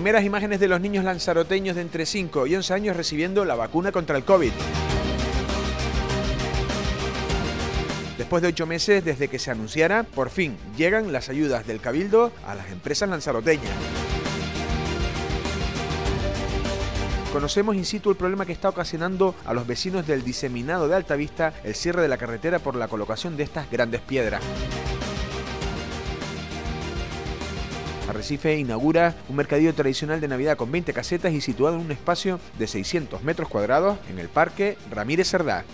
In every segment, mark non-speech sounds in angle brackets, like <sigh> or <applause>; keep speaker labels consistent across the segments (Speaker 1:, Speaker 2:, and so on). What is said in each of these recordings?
Speaker 1: primeras imágenes de los niños lanzaroteños de entre 5 y 11 años recibiendo la vacuna contra el COVID. Después de ocho meses desde que se anunciara, por fin llegan las ayudas del Cabildo a las empresas lanzaroteñas. Conocemos in situ el problema que está ocasionando a los vecinos del diseminado de Alta Vista el cierre de la carretera por la colocación de estas grandes piedras. Arrecife inaugura un mercadillo tradicional de Navidad con 20 casetas y situado en un espacio de 600 metros cuadrados en el Parque Ramírez Cerdá.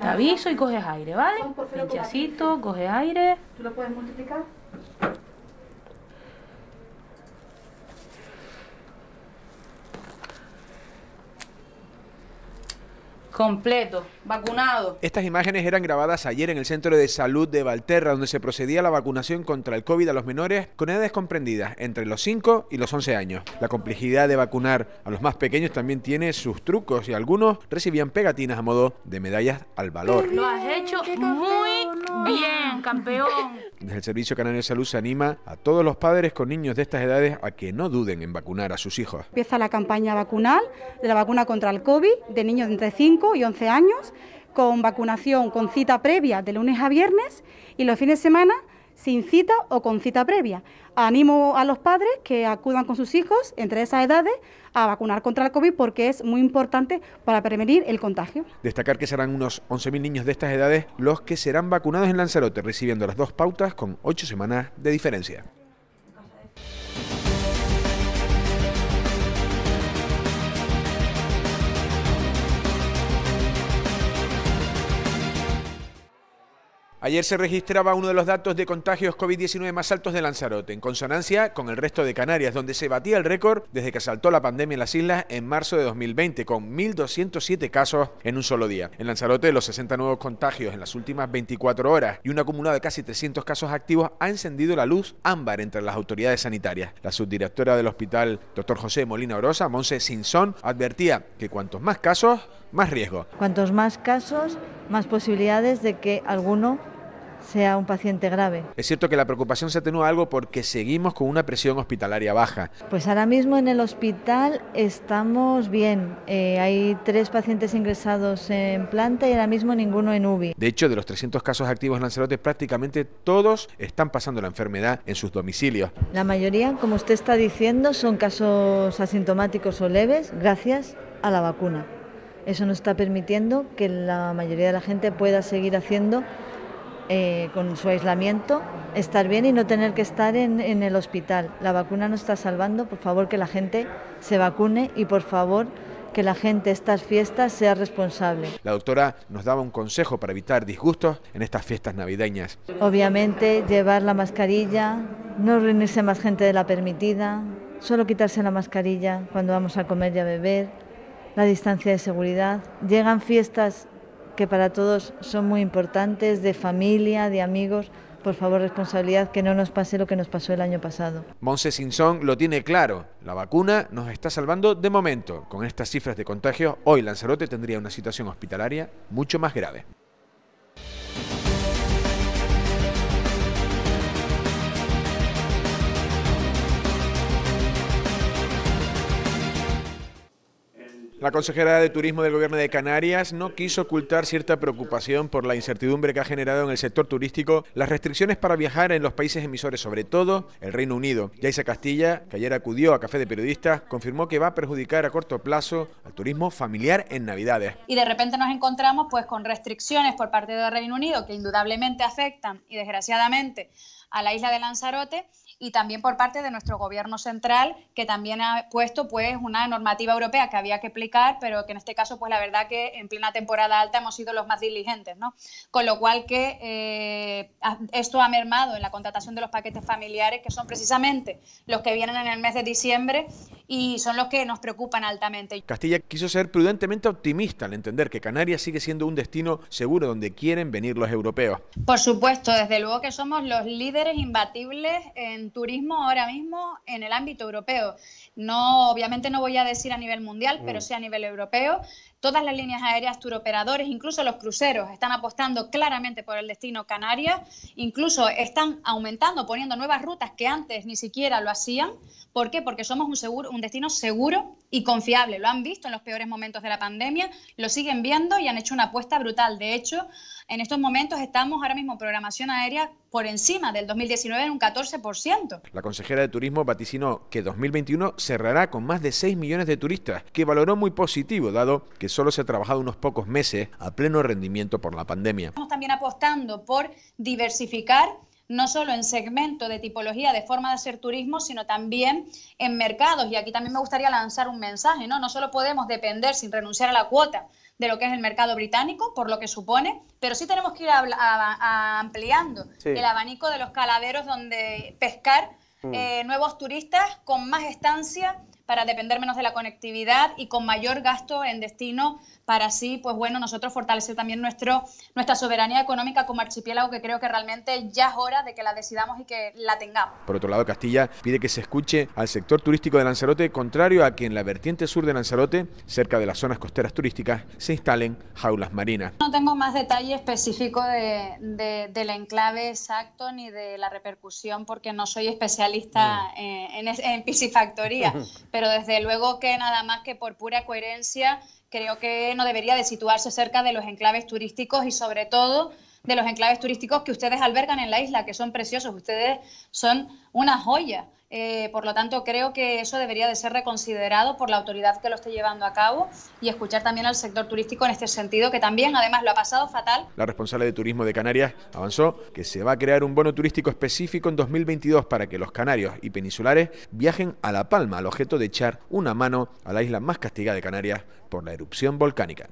Speaker 2: aviso y coges aire, ¿vale? Pinchacito, coge
Speaker 3: aire. ¿Tú lo puedes multiplicar?
Speaker 4: completo, vacunado.
Speaker 1: Estas imágenes eran grabadas ayer en el Centro de Salud de Valterra, donde se procedía a la vacunación contra el COVID a los menores con edades comprendidas entre los 5 y los 11 años. La complejidad de vacunar a los más pequeños también tiene sus trucos y algunos recibían pegatinas a modo de medallas al valor. Lo
Speaker 2: has hecho muy bien,
Speaker 3: campeón.
Speaker 1: Desde el Servicio Canario de Salud se anima a todos los padres con niños de estas edades a que no duden en vacunar a sus hijos.
Speaker 3: Empieza la campaña vacunal de la vacuna contra el COVID de niños entre 5 y 11 años, con vacunación con cita previa de lunes a viernes y los fines de semana sin cita o con cita previa. Animo a los padres que acudan con sus hijos entre esas edades a vacunar contra el COVID porque es muy importante para prevenir el contagio.
Speaker 1: Destacar que serán unos 11.000 niños de estas edades los que serán vacunados en Lanzarote, recibiendo las dos pautas con ocho semanas de diferencia. Ayer se registraba uno de los datos de contagios COVID-19 más altos de Lanzarote, en consonancia con el resto de Canarias, donde se batía el récord desde que asaltó la pandemia en las islas en marzo de 2020, con 1.207 casos en un solo día. En Lanzarote, los 60 nuevos contagios en las últimas 24 horas y una acumulado de casi 300 casos activos ha encendido la luz ámbar entre las autoridades sanitarias. La subdirectora del hospital, doctor José Molina Orosa, Monse Sinsón, advertía que cuantos más casos, más riesgo.
Speaker 3: Cuantos más casos, más posibilidades de que alguno sea un paciente grave.
Speaker 1: Es cierto que la preocupación se atenúa algo porque seguimos con una presión hospitalaria baja.
Speaker 3: Pues ahora mismo en el hospital estamos bien. Eh, hay tres pacientes ingresados en planta y ahora mismo ninguno en UBI.
Speaker 1: De hecho, de los 300 casos activos en Lanzarote, prácticamente todos están pasando la enfermedad en sus domicilios.
Speaker 3: La mayoría, como usted está diciendo, son casos asintomáticos o leves gracias a la vacuna. Eso nos está permitiendo que la mayoría de la gente pueda seguir haciendo eh, con su aislamiento, estar bien y no tener que estar en, el hospital. La vacuna nos está salvando, por favor que la gente se vacune y por favor que la gente estas fiestas sea responsable.
Speaker 1: La doctora nos daba un consejo para evitar disgustos en estas fiestas navideñas.
Speaker 3: Obviamente llevar la mascarilla, no reunirse más gente de la permitida, solo quitarse la mascarilla cuando vamos a comer y a beber, la distancia de seguridad. Llegan fiestas que para todos son muy importantes, de familia, de amigos. Por favor, responsabilidad, que no nos pase lo que nos pasó el año pasado.
Speaker 1: Monse Sinsón lo tiene claro, la vacuna nos está salvando de momento. Con estas cifras de contagio, hoy Lanzarote tendría una situación hospitalaria mucho más grave. La consejera de Turismo del Gobierno de Canarias no quiso ocultar cierta preocupación por la incertidumbre que ha generado en el sector turístico las restricciones para viajar en los países emisores, sobre todo el Reino Unido. Yaisa Castilla, que ayer acudió a Café de Periodistas, confirmó que va a perjudicar a corto plazo al turismo familiar en Navidades.
Speaker 4: Y de repente nos encontramos pues con restricciones por parte del Reino Unido que indudablemente afectan y desgraciadamente a la isla de Lanzarote y también por parte de nuestro gobierno central, que también ha puesto pues una normativa europea que había que aplicar, pero que en este caso, pues la verdad que en plena temporada alta hemos sido los más diligentes, ¿no? Con lo cual que eh, esto ha mermado en la contratación de los paquetes familiares, que son precisamente los que vienen en el mes de diciembre y son los que nos preocupan altamente.
Speaker 1: Castilla quiso ser prudentemente optimista al entender que Canarias sigue siendo un destino seguro donde quieren venir los europeos.
Speaker 4: Por supuesto, desde luego que somos los líderes imbatibles en turismo ahora mismo en el ámbito europeo. No, obviamente no voy a decir a nivel mundial, pero mm. sí a nivel europeo. Todas las líneas aéreas, turoperadores, incluso los cruceros, están apostando claramente por el destino Canarias, incluso están aumentando, poniendo nuevas rutas que antes ni siquiera lo hacían. ¿Por qué? Porque somos un, un destino seguro y confiable. Lo han visto en los peores momentos de la pandemia, lo siguen viendo y han hecho una apuesta brutal. De hecho, en estos momentos estamos ahora mismo en programación aérea por encima del 2019 en un 14%.
Speaker 1: La consejera de Turismo vaticinó que 2021 cerrará con más de 6 millones de turistas, que valoró muy positivo, dado que solo se ha trabajado unos pocos meses a pleno rendimiento por la pandemia.
Speaker 4: Estamos también apostando por diversificar no solo en segmento de tipología de forma de hacer turismo, sino también en mercados. Y aquí también me gustaría lanzar un mensaje, ¿no? No solo podemos depender sin renunciar a la cuota de lo que es el mercado británico, por lo que supone, pero sí tenemos que ir ampliando el abanico de los caladeros donde pescar mm. eh, nuevos turistas con más estancia para depender menos de la conectividad y con mayor gasto en destino para así, pues bueno, nosotros fortalecer también nuestro, nuestra soberanía económica como archipiélago, que creo que realmente ya es hora de que la decidamos y que la tengamos.
Speaker 1: Por otro lado, Castilla pide que se escuche al sector turístico de Lanzarote, contrario a que en la vertiente sur de Lanzarote, cerca de las zonas costeras turísticas, se instalen jaulas marinas.
Speaker 4: No tengo más detalle específico de, del enclave exacto ni de la repercusión, porque no soy especialista mm. eh, en piscifactoría, <laughs> pero desde luego que nada más que por pura coherencia creo que no debería de situarse cerca de los enclaves turísticos y sobre todo de los enclaves turísticos que ustedes albergan en la isla, que son preciosos, ustedes son una joya. Eh, por lo tanto, creo que eso debería de ser reconsiderado por la autoridad que lo esté llevando a cabo y escuchar también al sector turístico en este sentido, que también además lo ha pasado fatal.
Speaker 1: La responsable de turismo de Canarias avanzó que se va a crear un bono turístico específico en 2022 para que los canarios y peninsulares viajen a La Palma al objeto de echar una mano a la isla más castigada de Canarias por la erupción volcánica.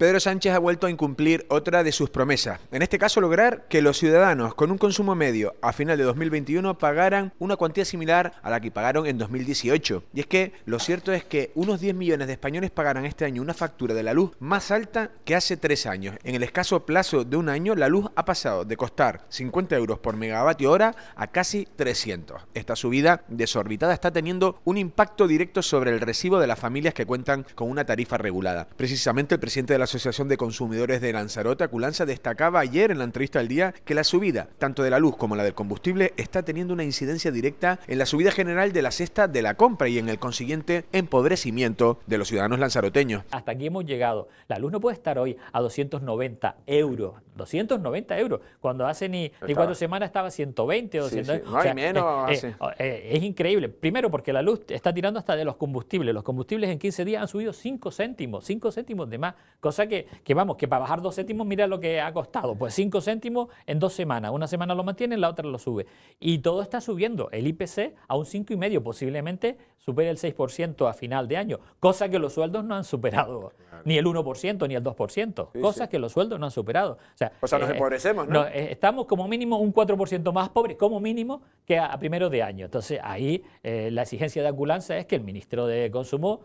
Speaker 1: Pedro Sánchez ha vuelto a incumplir otra de sus promesas, en este caso lograr que los ciudadanos con un consumo medio a final de 2021 pagaran una cuantía similar a la que pagaron en 2018. Y es que lo cierto es que unos 10 millones de españoles pagarán este año una factura de la luz más alta que hace tres años. En el escaso plazo de un año, la luz ha pasado de costar 50 euros por megavatio hora a casi 300. Esta subida desorbitada está teniendo un impacto directo sobre el recibo de las familias que cuentan con una tarifa regulada. Precisamente el presidente de la Asociación de Consumidores de Lanzarote, Aculanza, destacaba ayer en la entrevista al día que la subida, tanto de la luz como la del combustible, está teniendo una incidencia directa en la subida general de la cesta de la compra y en el consiguiente empobrecimiento de los ciudadanos lanzaroteños.
Speaker 5: Hasta aquí hemos llegado. La luz no puede estar hoy a 290 euros. 290 euros. Cuando hace ni, cuatro semanas estaba 120 o 200. Eh, eh, eh, es, increíble. Primero porque la luz está tirando hasta de los combustibles. Los combustibles en 15 días han subido 5 céntimos, 5 céntimos de más, cosa que, que, vamos, que para bajar dos céntimos, mira lo que ha costado. Pues cinco céntimos en dos semanas. Una semana lo mantiene, la otra lo sube. Y todo está subiendo. El IPC a un y medio posiblemente supere el 6% a final de año. Cosa que los sueldos no han superado. Ni el 1%, ni el 2%. Cosa cosas que los sueldos no han superado. O sea, nos eh, empobrecemos, ¿no? Eh, estamos como mínimo un 4% más pobres, como mínimo, que a, primero de año. Entonces ahí eh, la exigencia de Aculanza es que el ministro de Consumo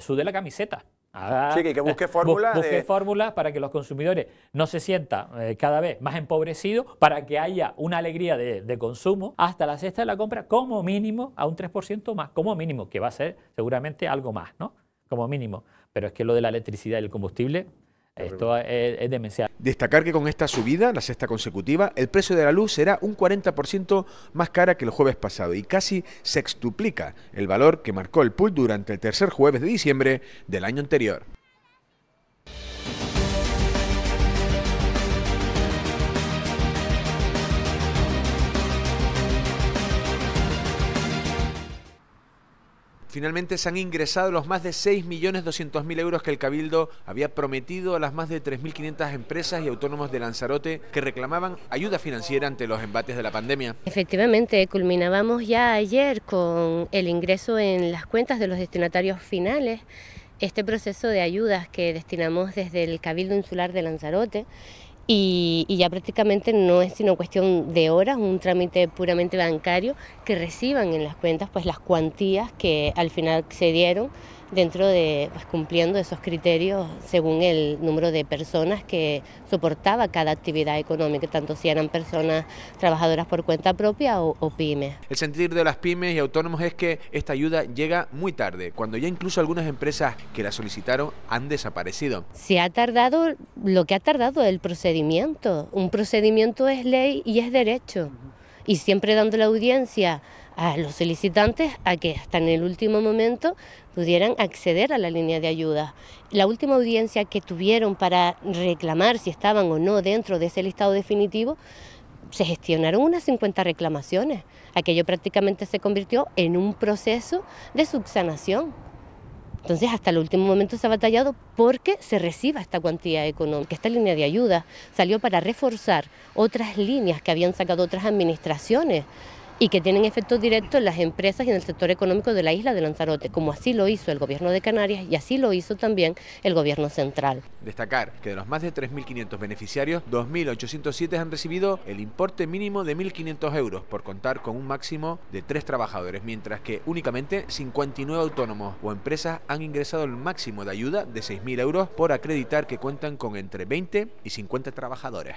Speaker 5: sude la camiseta. Ah. sí, que busque <laughs> fórmulas. Busque fórmulas para que los consumidores no se sientan eh, cada vez más empobrecidos, para que haya una alegría de, de, consumo hasta la cesta de la compra, como mínimo a un 3% más, como mínimo, que va a ser seguramente algo más, ¿no? Como mínimo. Pero es que lo de la electricidad
Speaker 1: y el combustible, esto es, Destacar que con esta subida, la sexta consecutiva, el precio de la luz será un 40% más cara que el jueves pasado y casi sextuplica el valor que marcó el pool durante el tercer jueves de diciembre del año anterior. finalmente se han ingresado los más de 6.200.000 euros que el Cabildo había prometido a las más de 3.500 empresas y autónomos de Lanzarote que reclamaban ayuda financiera ante los embates de la pandemia.
Speaker 2: Efectivamente, culminábamos ya ayer con el ingreso en las cuentas de los destinatarios finales este proceso de ayudas que destinamos desde el Cabildo Insular de Lanzarote y, ya prácticamente no es sino cuestión de horas, un trámite puramente bancario, que reciban en las cuentas pues las cuantías que al final se dieron dentro de cumpliendo esos criterios según el número de personas que soportaba cada actividad económica, tanto si eran personas trabajadoras por cuenta propia o, o pymes.
Speaker 1: El sentir de las pymes y autónomos es que esta ayuda llega muy tarde, cuando ya incluso algunas empresas que la solicitaron han desaparecido.
Speaker 2: Se ha tardado lo que ha tardado el procedimiento. Un procedimiento es ley y es derecho. Y siempre dando la audiencia a los solicitantes a que hasta en el último momento pudieran acceder a la línea de ayuda. La última audiencia que tuvieron para reclamar si estaban o no dentro de ese listado definitivo, se gestionaron unas 50 reclamaciones. Aquello prácticamente se convirtió en un proceso de subsanación. Entonces, hasta el último momento se ha batallado porque se reciba esta cuantía económica. Esta línea de ayuda salió para reforzar otras líneas que habían sacado otras administraciones y que tienen efecto directos en las empresas y en el sector económico de la isla de Lanzarote, como así lo hizo el gobierno de Canarias y así lo hizo también el gobierno
Speaker 1: central. Destacar que de los más de 3.500 beneficiarios, 2.807 han recibido el importe mínimo de 1.500 euros por contar con un máximo de tres trabajadores, mientras que únicamente 59 autónomos o empresas han ingresado el máximo de ayuda de 6.000 euros por acreditar que cuentan con entre 20 y 50 trabajadores.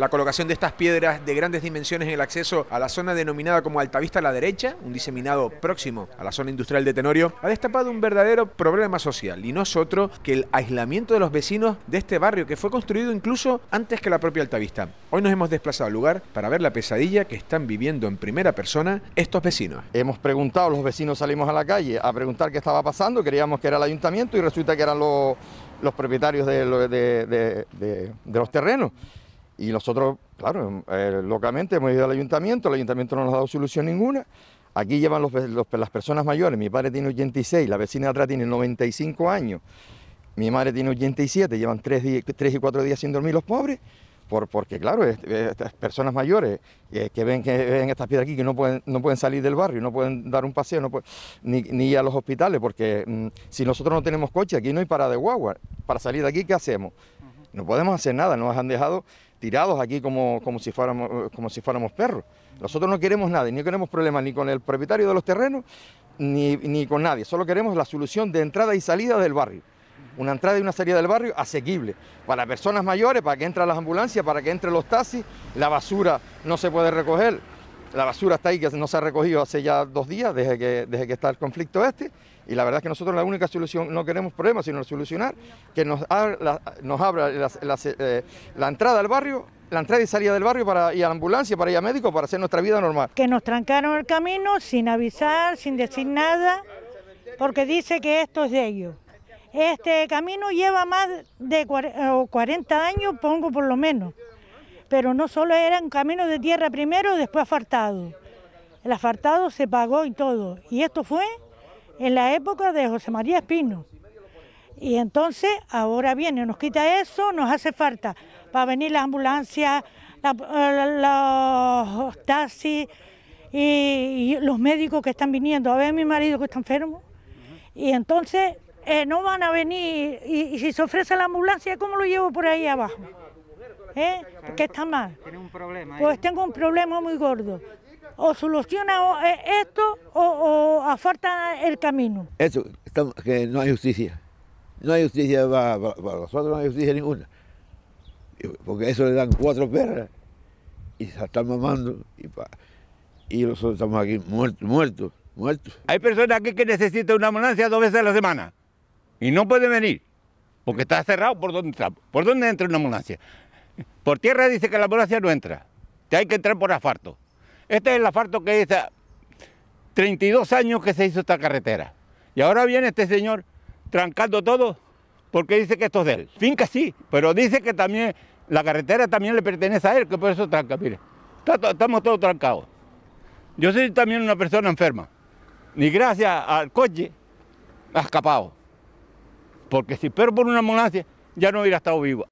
Speaker 1: la colocación de estas piedras de grandes dimensiones en el acceso a la zona denominada como Altavista a la derecha, un diseminado próximo a la zona industrial de Tenorio, ha destapado un verdadero problema social y no es otro que el aislamiento de los vecinos de este barrio que fue construido incluso antes que la propia Altavista. Hoy nos hemos desplazado al lugar para ver la pesadilla que están viviendo en primera persona estos vecinos.
Speaker 6: Hemos preguntado, los vecinos salimos a la calle a preguntar qué estaba pasando, creíamos que era el ayuntamiento y resulta que eran los, propietarios de los terrenos. Y nosotros, claro, em, eh, locamente hemos ido al ayuntamiento, el ayuntamiento no nos ha dado solución ninguna. Aquí llevan las personas mayores, mi padre tiene 86, la vecina de atrás tiene 95 años, mi madre tiene 87, llevan 3, y 4 días sin dormir los pobres, por, porque claro, estas personas mayores eh, que, ven, que ven estas piedras aquí, que no pueden, no pueden salir del barrio, no pueden dar un paseo, no ni, ir a los hospitales, porque mm, si nosotros no tenemos coche, aquí no hay parada de guagua, para salir de aquí, ¿qué hacemos? No podemos hacer nada, nos han dejado tirados aquí como, si fuéramos, como si fuéramos perros. Nosotros no queremos nada, ni queremos problemas ni con el propietario de los terrenos, ni, con nadie. Solo queremos la solución de entrada y salida del barrio una entrada y una salida del barrio asequible para personas mayores, para que entren las ambulancias, para que entren los taxis, la basura no se puede recoger, la basura está ahí que no se ha recogido hace ya dos días desde que, desde que está el conflicto este y la verdad es que nosotros la única solución, no queremos problemas, sino solucionar que nos, abra, nos abra eh, la, entrada al barrio la entrada y salida del barrio para ir a la ambulancia, para ir a médico, para hacer nuestra vida normal. Que nos trancaron el camino sin avisar, sin decir nada, porque dice que esto es de ellos.
Speaker 2: Este camino lleva más de 40 eh, años, pongo por lo menos, pero no solo era un camino de tierra primero, después asfaltado. El asfaltado se pagó y todo, y esto fue en la época de José María Espino. Y entonces ahora viene, nos quita eso, nos hace falta para venir las ambulancias, eh, la, los taxis y, los médicos que están viniendo a ver a mi marido que está enfermo. Y entonces eh, no van a venir y, si se ofrece la ambulancia, ¿cómo lo llevo por ahí abajo? ¿Eh? qué está mal. Pues tengo un problema muy gordo o soluciona eh, esto o, a afarta el camino.
Speaker 6: Eso, que no hay justicia. No hay justicia para, nosotros, no hay justicia ninguna. Porque eso le dan cuatro perras y se están mamando y, nosotros estamos aquí muertos, muertos, muertos. Hay personas aquí que necesitan una ambulancia dos veces a la semana y no pueden venir porque está cerrado por dónde entra una ambulancia? Por tierra dice que la ambulancia no entra, que hay que entrar por asfalto. Este es el asfalto que hace 32 años que se hizo esta carretera. Y ahora viene este señor trancando todo porque dice que esto es de él. Finca sí, pero dice que también la carretera también le pertenece a él, que por eso tranca, mire. Estamos todos trancados. Yo soy también una persona enferma. Ni gracias al coche, ha escapado. Porque si espero por una ambulancia, ya no hubiera estado vivo.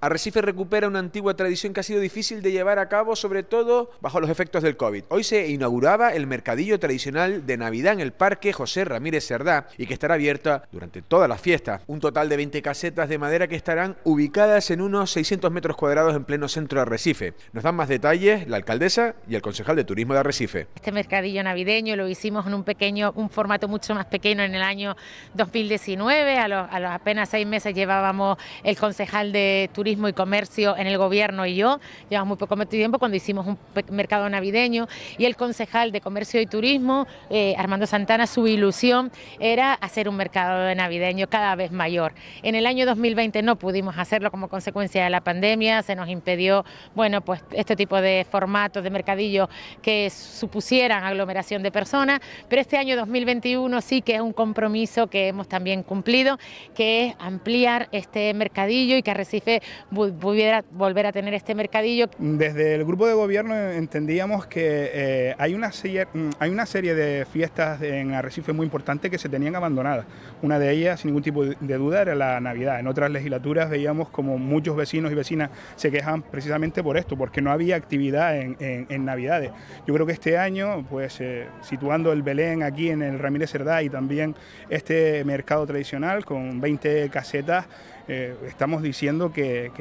Speaker 1: Arrecife recupera una antigua tradición que ha sido difícil de llevar a cabo, sobre todo bajo los efectos del COVID. Hoy se inauguraba el mercadillo tradicional de Navidad en el Parque José Ramírez Cerdá y que estará abierta durante todas las fiestas. Un total de 20 casetas de madera que estarán ubicadas en unos 600 metros cuadrados en pleno centro de Arrecife. Nos dan más detalles la alcaldesa y el concejal de turismo de Arrecife.
Speaker 2: Este mercadillo navideño lo hicimos en un pequeño, un formato mucho más pequeño en el año 2019. a los apenas seis meses llevábamos el concejal de turismo Turismo y Comercio en el gobierno y yo, llevamos muy poco tiempo cuando hicimos un mercado navideño y el concejal de Comercio y Turismo, eh, Armando Santana, su ilusión era hacer un mercado navideño cada vez mayor. En el año 2020 no pudimos hacerlo como consecuencia de la pandemia, se nos impidió, bueno, pues este tipo de formatos de mercadillo... que supusieran aglomeración de personas, pero este año 2021 sí que es un compromiso que hemos también cumplido, que es ampliar este mercadillo y que Arrecife volver a, volver a tener este mercadillo.
Speaker 6: Desde el grupo de gobierno entendíamos que eh, hay, una
Speaker 1: serie, mm, hay una serie de fiestas en Arrecife muy importantes que se tenían abandonadas. Una de ellas, sin ningún tipo de duda, era la Navidad. En otras legislaturas veíamos como muchos vecinos y vecinas se quejan precisamente por esto, porque no había actividad en, en, Navidades. Yo creo que este año,
Speaker 6: pues eh, situando el Belén aquí en el Ramírez Cerdá y también este mercado tradicional con 20 casetas, eh, estamos diciendo que,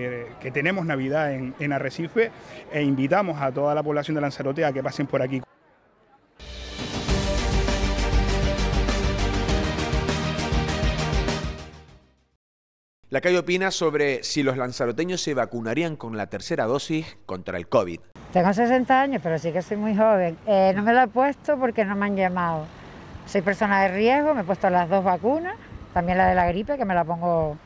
Speaker 6: tenemos
Speaker 1: Navidad en, Arrecife e invitamos a toda la población de Lanzarote a que pasen por aquí. La calle opina sobre si los lanzaroteños se vacunarían con la tercera dosis contra el COVID.
Speaker 7: Tengo 60 años, pero sí que soy muy joven. Eh, no me la he puesto porque no me han llamado. Soy persona de riesgo, me he puesto las dos vacunas, también la de la gripe, que me la pongo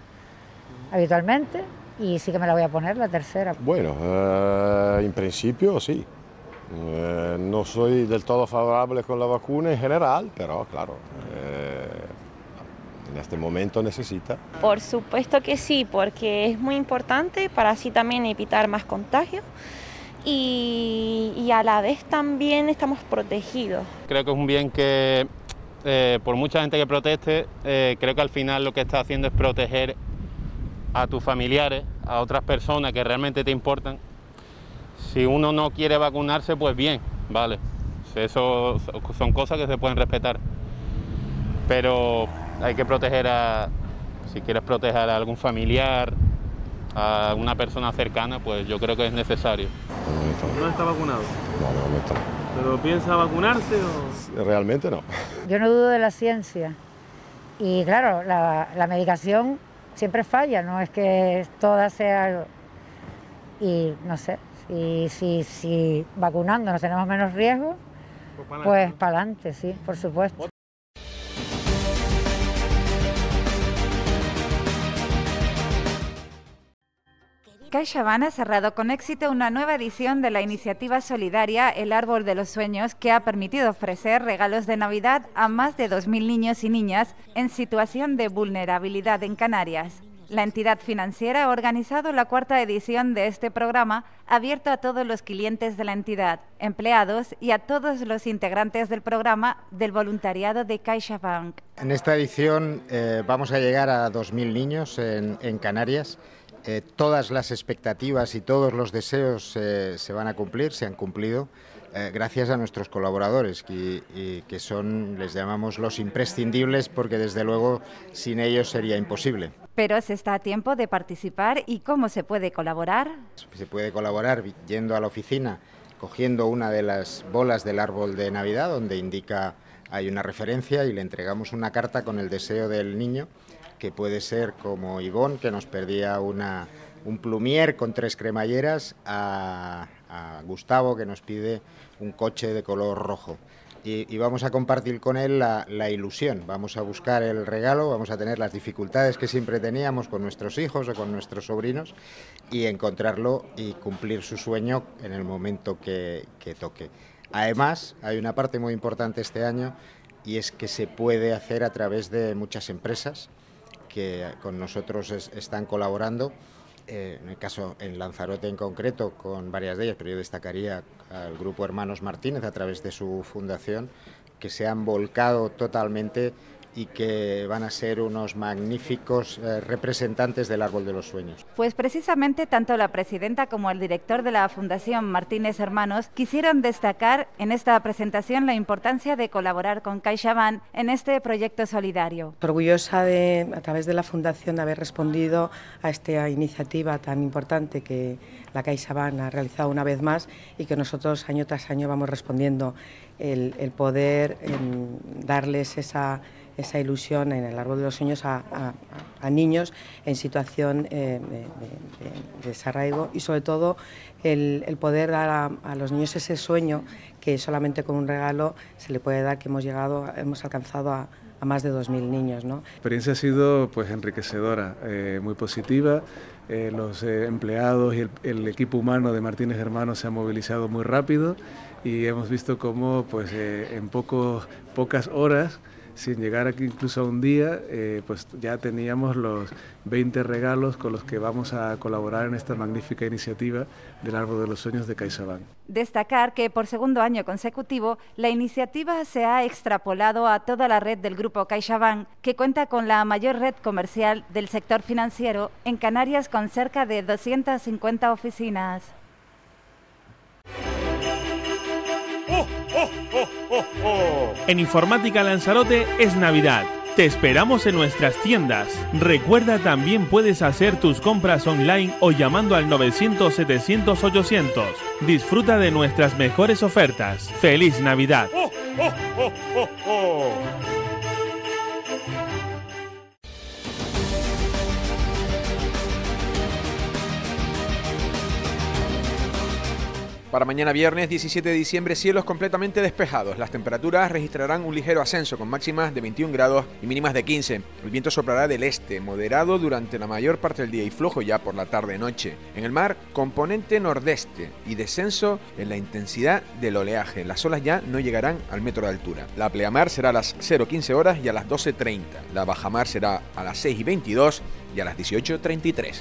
Speaker 7: habitualmente y sí que me la voy a poner la tercera.
Speaker 6: Bueno, eh, en principio sí. Eh, no soy del todo favorable con la vacuna en general, pero claro, eh, en este
Speaker 8: momento necesita.
Speaker 2: Por supuesto que sí, porque es muy importante para así también evitar más contagios. Y, a la vez también estamos protegidos.
Speaker 5: Creo que es un bien que por mucha gente que proteste, creo que al final lo que está haciendo es proteger a tus familiares, a otras personas que realmente te importan. Si uno no quiere vacunarse, pues bien, vale. Eso son cosas que se pueden respetar. Pero hay que proteger a, si quieres proteger a algún familiar, a una persona cercana, pues yo creo que es necesario. No está vacunado. No, no, está. ¿Pero piensa
Speaker 7: vacunarse o...? Realmente no. Yo no dudo de la ciencia. Y claro, la medicación siempre falla, no es que todas sea Y no sé, si, si vacunando nos tenemos menos riesgo, pues para adelante, pues sí, por supuesto. CaixaBank ha cerrado con éxito una nueva edición de la iniciativa solidaria El Árbol de los Sueños, que ha permitido ofrecer regalos de Navidad a más de 2.000 niños y niñas en situación de vulnerabilidad en Canarias. La entidad financiera ha organizado la cuarta edición de este programa, abierto a todos los clientes de la entidad, empleados y a todos los integrantes del programa del voluntariado de CaixaBank.
Speaker 8: En esta edición eh, vamos a llegar a 2.000 niños en Canarias eh, todas las expectativas y todos los deseos eh, se van a cumplir, se han cumplido, eh, gracias a nuestros colaboradores, que, que son, les llamamos los imprescindibles, porque desde luego sin ellos sería imposible.
Speaker 7: Pero se está a tiempo de participar y cómo se puede colaborar.
Speaker 8: Se puede colaborar yendo a la oficina, cogiendo una de las bolas del árbol de Navidad, donde indica hay una referencia y le entregamos una carta con el deseo del niño que puede ser como Ivón, que nos perdía un plumier con tres cremalleras, a, Gustavo, que nos pide un coche de color rojo. Y, vamos a compartir con él la, ilusión, vamos a buscar el regalo, vamos a tener las dificultades que siempre teníamos con nuestros hijos o con nuestros sobrinos y encontrarlo y cumplir su sueño en el momento que toque. Además, hay una parte muy importante este año y es que se puede hacer a través de muchas empresas que con nosotros están colaborando. Eh, en el caso en Lanzarote en concreto, con varias de ellas, pero yo destacaría al grupo Hermanos Martínez a través de su fundación, que se han volcado totalmente y que van a ser unos magníficos eh, representantes del Árbol de los Sueños.
Speaker 7: Pues precisamente tanto la presidenta como el director de la Fundación Martínez Hermanos quisieron destacar en esta presentación la importancia de colaborar con CaixaBank en este proyecto solidario.
Speaker 3: Orgullosa de, a través de la Fundación, de haber respondido a esta iniciativa tan importante que la CaixaBank ha realizado una vez más y que nosotros año tras año vamos respondiendo. El, poder darles esa esa ilusión en el árbol de los sueños a, niños en situación eh, de, desarraigo y sobre todo el, poder dar a, los niños ese sueño que solamente con un regalo se le puede dar que hemos llegado, hemos alcanzado a, más de 2.000 niños. ¿no? La
Speaker 1: experiencia ha sido pues, enriquecedora, eh, muy positiva. Eh, los empleados y el, equipo humano de Martínez Hermanos se ha movilizado muy rápido y hemos visto cómo pues, en pocos, pocas horas sin llegar aquí incluso a un día, eh, pues ya teníamos los 20 regalos con los que vamos a colaborar en esta magnífica iniciativa del Árbol de los Sueños de CaixaBank.
Speaker 7: Destacar que por segundo año consecutivo, la iniciativa se ha extrapolado a toda la red del grupo CaixaBank, que cuenta con la mayor red comercial del sector financiero en Canarias con cerca de 250 oficinas.
Speaker 1: En Informática Lanzarote es Navidad. Te esperamos en nuestras tiendas. Recuerda también puedes hacer tus compras online o llamando al
Speaker 5: 900-700-800. Disfruta de nuestras mejores ofertas. ¡Feliz Navidad!
Speaker 8: ¡Oh, oh, oh, oh
Speaker 1: Para mañana viernes 17 de diciembre, cielos completamente despejados. Las temperaturas registrarán un ligero ascenso con máximas de 21 grados y mínimas de 15. El viento soplará del este, moderado durante la mayor parte del día y flojo ya por la tarde-noche. En el mar, componente nordeste y descenso en la intensidad del oleaje. Las olas ya no llegarán al metro de altura. La pleamar será a las 0.15 horas y a las 12.30. La bajamar será a las 6.22 y a las 18.33.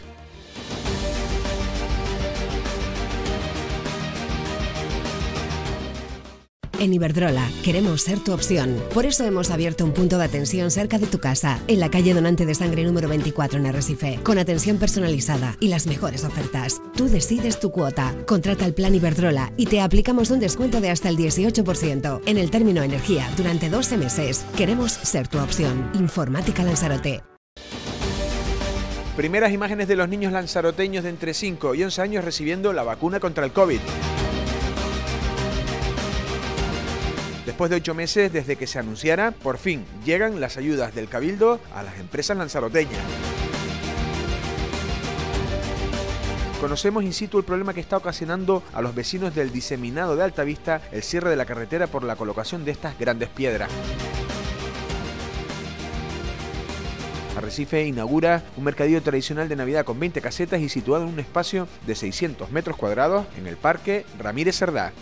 Speaker 4: En Iberdrola
Speaker 7: queremos ser tu opción. Por eso hemos abierto un punto de atención cerca de tu casa, en la calle Donante de Sangre número 24 en Arrecife, con atención personalizada y las mejores ofertas. Tú decides tu cuota, contrata el plan Iberdrola y te aplicamos un descuento de hasta el 18% en el término energía durante 12 meses. Queremos ser tu opción. Informática Lanzarote.
Speaker 1: Primeras imágenes de los niños lanzaroteños de entre 5 y 11 años recibiendo la vacuna contra el COVID. Después de ocho meses desde que se anunciara, por fin llegan las ayudas del Cabildo a las empresas lanzaroteñas. Conocemos in situ el problema que está ocasionando a los vecinos del diseminado de Alta Vista el cierre de la carretera por la colocación de estas grandes piedras. Arrecife inaugura un mercadillo tradicional de Navidad con 20 casetas y situado en un espacio de 600 metros cuadrados en el Parque Ramírez Cerdá.